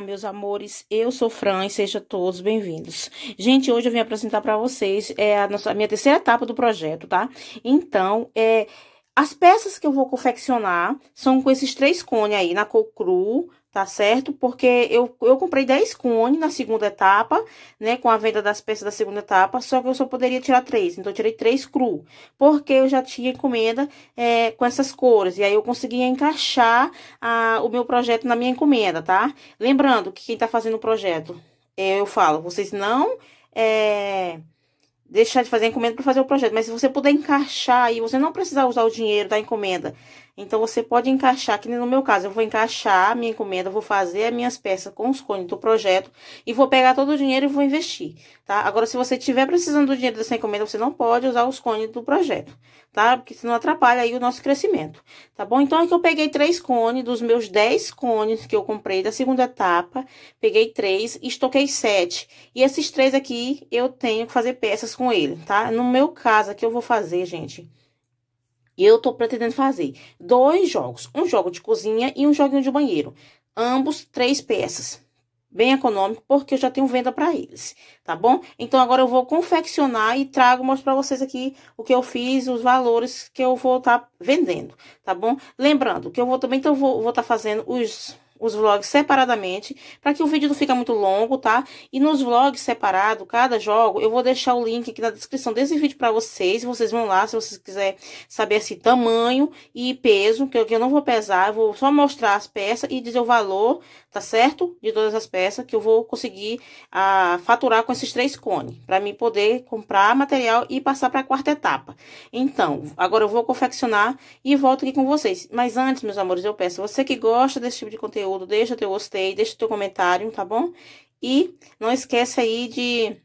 Olá, meus amores, eu sou Fran e sejam todos bem-vindos. Gente, hoje eu vim apresentar para vocês é, a, nossa, a minha terceira etapa do projeto, tá? Então, é, as peças que eu vou confeccionar são com esses três cones aí, na cor cru, tá certo? Porque eu, eu comprei 10 cones na segunda etapa, né, com a venda das peças da segunda etapa, só que eu só poderia tirar 3, então eu tirei 3 cru, porque eu já tinha encomenda é, com essas cores, e aí eu conseguia encaixar a, o meu projeto na minha encomenda, tá? Lembrando que quem tá fazendo o projeto, é, eu falo, vocês não... É, deixar de fazer a encomenda para fazer o projeto, mas se você puder encaixar e você não precisar usar o dinheiro da encomenda então, você pode encaixar, que no meu caso, eu vou encaixar a minha encomenda, vou fazer as minhas peças com os cones do projeto e vou pegar todo o dinheiro e vou investir, tá? Agora, se você tiver precisando do dinheiro dessa encomenda, você não pode usar os cones do projeto, tá? Porque senão atrapalha aí o nosso crescimento, tá bom? Então, aqui eu peguei três cones dos meus dez cones que eu comprei da segunda etapa, peguei três, estoquei sete. E esses três aqui, eu tenho que fazer peças com ele, tá? No meu caso aqui, eu vou fazer, gente e eu tô pretendendo fazer dois jogos, um jogo de cozinha e um joguinho de banheiro. Ambos três peças. Bem econômico, porque eu já tenho venda para eles, tá bom? Então, agora eu vou confeccionar e trago, mostro para vocês aqui o que eu fiz, os valores que eu vou estar tá vendendo, tá bom? Lembrando que eu vou também, então, vou estar tá fazendo os os vlogs separadamente, para que o vídeo não fique muito longo, tá? E nos vlogs separado, cada jogo, eu vou deixar o link aqui na descrição desse vídeo para vocês, vocês vão lá se vocês quiserem saber assim tamanho e peso, que eu, que eu não vou pesar, eu vou só mostrar as peças e dizer o valor, tá certo? De todas as peças que eu vou conseguir a ah, faturar com esses três cones, para mim poder comprar material e passar para a quarta etapa. Então, agora eu vou confeccionar e volto aqui com vocês. Mas antes, meus amores, eu peço, você que gosta desse tipo de conteúdo conteúdo, deixa teu gostei, deixa teu comentário, tá bom? E não esquece aí de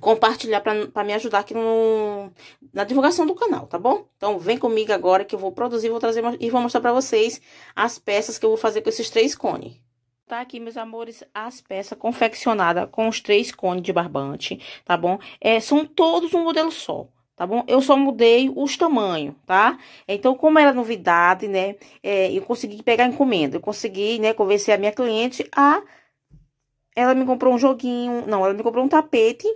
compartilhar para me ajudar aqui no, na divulgação do canal, tá bom? Então vem comigo agora que eu vou produzir, vou trazer e vou mostrar para vocês as peças que eu vou fazer com esses três cones. Tá aqui, meus amores, as peças confeccionadas com os três cones de barbante, tá bom? É, são todos um modelo só tá bom? Eu só mudei os tamanhos, tá? Então, como era novidade, né, é, eu consegui pegar a encomenda, eu consegui, né, convencer a minha cliente a... Ela me comprou um joguinho, não, ela me comprou um tapete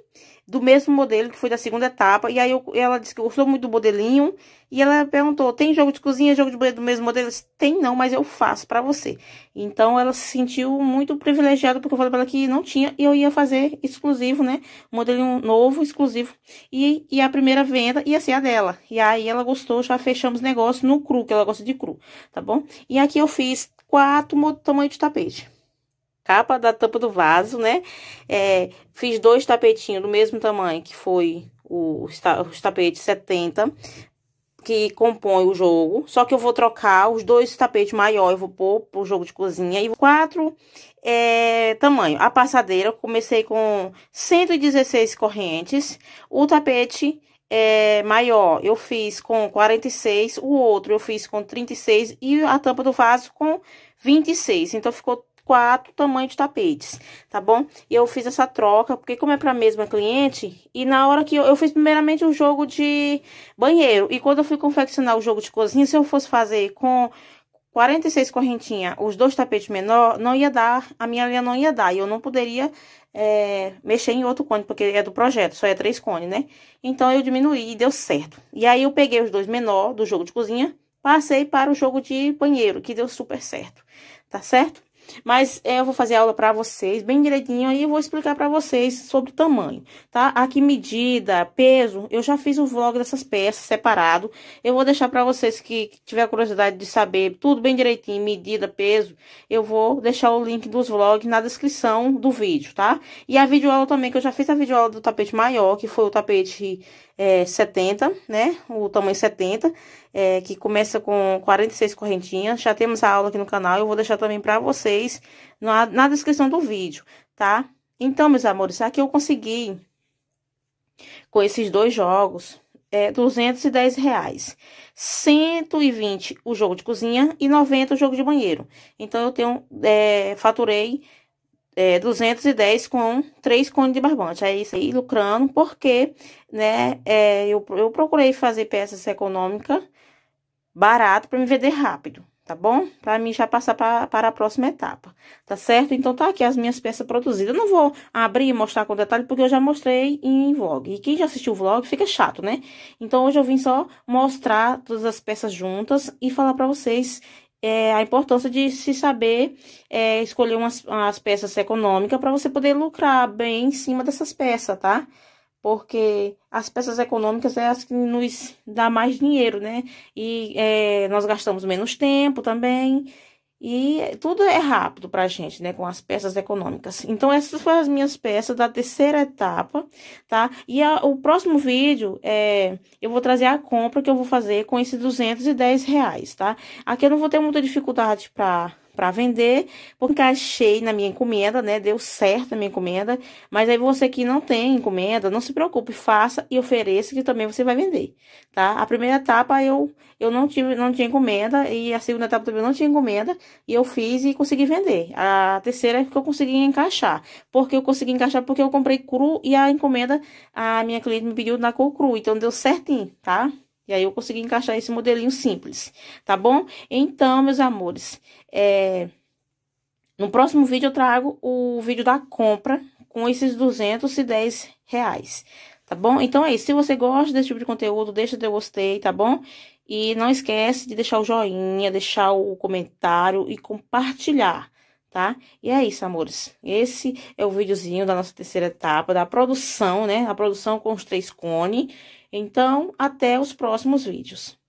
do mesmo modelo que foi da segunda etapa. E aí eu, ela disse que gostou muito do modelinho. E ela perguntou: tem jogo de cozinha, jogo de banheiro do mesmo modelo? Eu disse, tem não, mas eu faço para você. Então ela se sentiu muito privilegiada, porque eu falei pra ela que não tinha e eu ia fazer exclusivo, né? modelinho novo, exclusivo. E, e a primeira venda ia ser a dela. E aí ela gostou, já fechamos negócio no cru, que ela gosta de cru, tá bom? E aqui eu fiz quatro tamanhos de tapete capa da tampa do vaso, né? É, fiz dois tapetinhos do mesmo tamanho que foi o, os tapetes 70, que compõe o jogo. Só que eu vou trocar os dois tapetes maiores, eu vou pôr pro jogo de cozinha. E quatro é, tamanho. A passadeira, comecei com 116 correntes. O tapete é, maior eu fiz com 46, o outro eu fiz com 36 e a tampa do vaso com 26. Então, ficou quatro tamanhos de tapetes, tá bom? E eu fiz essa troca, porque como é pra mesma cliente, e na hora que eu, eu fiz primeiramente o um jogo de banheiro, e quando eu fui confeccionar o jogo de cozinha, se eu fosse fazer com 46 correntinhas, os dois tapetes menor, não ia dar, a minha linha não ia dar, e eu não poderia é, mexer em outro cone, porque é do projeto, só é três cones, né? Então, eu diminuí e deu certo. E aí, eu peguei os dois menor do jogo de cozinha, passei para o jogo de banheiro, que deu super certo, tá certo? Mas é, eu vou fazer aula para vocês bem direitinho aí e vou explicar para vocês sobre o tamanho, tá? Aqui medida, peso, eu já fiz um vlog dessas peças separado. Eu vou deixar para vocês que, que tiver curiosidade de saber tudo bem direitinho, medida, peso, eu vou deixar o link dos vlogs na descrição do vídeo, tá? E a videoaula também que eu já fiz a videoaula do tapete maior, que foi o tapete é, 70, né? O tamanho 70, é, que começa com 46 correntinhas. Já temos a aula aqui no canal, eu vou deixar também para vocês na, na descrição do vídeo, tá? Então, meus amores, aqui eu consegui, com esses dois jogos, é, 210 reais. 120 o jogo de cozinha e 90 o jogo de banheiro. Então, eu tenho, é, faturei é, 210 com 3 cones de barbante. É isso aí, lucrando, porque, né, é, eu, eu procurei fazer peças econômicas barato para me vender rápido, tá bom? Para mim já passar pra, para a próxima etapa, tá certo? Então, tá aqui as minhas peças produzidas. Eu não vou abrir e mostrar com detalhe, porque eu já mostrei em vlog. E quem já assistiu o vlog fica chato, né? Então, hoje eu vim só mostrar todas as peças juntas e falar para vocês é, a importância de se saber é, escolher umas, as peças econômicas para você poder lucrar bem em cima dessas peças, tá? Porque as peças econômicas é as que nos dá mais dinheiro, né? E é, nós gastamos menos tempo também. E tudo é rápido para a gente, né? Com as peças econômicas. Então, essas foram as minhas peças da terceira etapa, tá? E a, o próximo vídeo, é, eu vou trazer a compra que eu vou fazer com esses 210 reais, tá? Aqui eu não vou ter muita dificuldade para para vender, porque encaixei na minha encomenda, né? Deu certo a minha encomenda, mas aí você que não tem encomenda, não se preocupe, faça e ofereça que também você vai vender, tá? A primeira etapa eu eu não tive não tinha encomenda e a segunda etapa também não tinha encomenda e eu fiz e consegui vender. A terceira é que eu consegui encaixar, porque eu consegui encaixar porque eu comprei cru e a encomenda a minha cliente me pediu na cor cru, então deu certinho, tá? E aí eu consegui encaixar esse modelinho simples, tá bom? Então, meus amores, é... no próximo vídeo eu trago o vídeo da compra com esses 210 reais, tá bom? Então é isso, se você gosta desse tipo de conteúdo, deixa teu gostei, tá bom? E não esquece de deixar o joinha, deixar o comentário e compartilhar, tá? E é isso, amores. Esse é o videozinho da nossa terceira etapa, da produção, né? A produção com os três cones. Então, até os próximos vídeos.